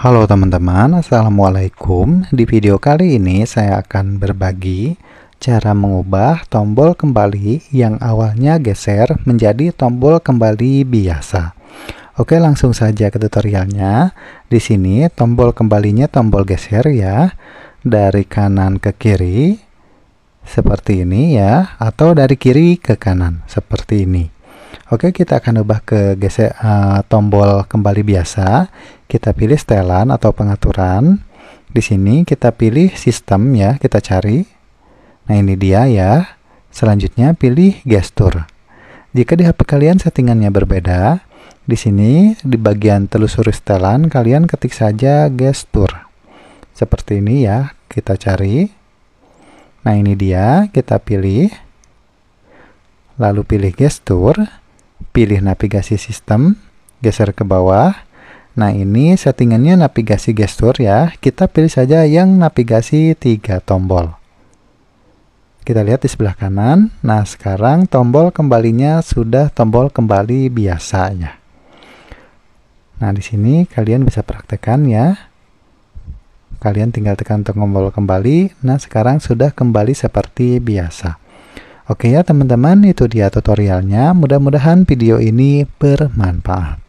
Halo teman-teman, Assalamualaikum Di video kali ini saya akan berbagi cara mengubah tombol kembali yang awalnya geser menjadi tombol kembali biasa Oke langsung saja ke tutorialnya Di sini tombol kembalinya tombol geser ya Dari kanan ke kiri Seperti ini ya Atau dari kiri ke kanan Seperti ini Oke, kita akan ubah ke gesek uh, eh, tombol kembali biasa. Kita pilih setelan atau pengaturan. Di sini kita pilih sistem ya, kita cari. Nah, ini dia ya. Selanjutnya pilih gestur. Jika di HP kalian settingannya berbeda, di sini di bagian telusuri setelan kalian ketik saja gestur. Seperti ini ya, kita cari. Nah, ini dia, kita pilih. Lalu pilih gestur pilih navigasi sistem, geser ke bawah. Nah, ini settingannya navigasi gestur ya. Kita pilih saja yang navigasi tiga tombol. Kita lihat di sebelah kanan. Nah, sekarang tombol kembalinya sudah tombol kembali biasanya. Nah, di sini kalian bisa praktekkan ya. Kalian tinggal tekan tombol kembali. Nah, sekarang sudah kembali seperti biasa. Oke ya teman-teman, itu dia tutorialnya. Mudah-mudahan video ini bermanfaat.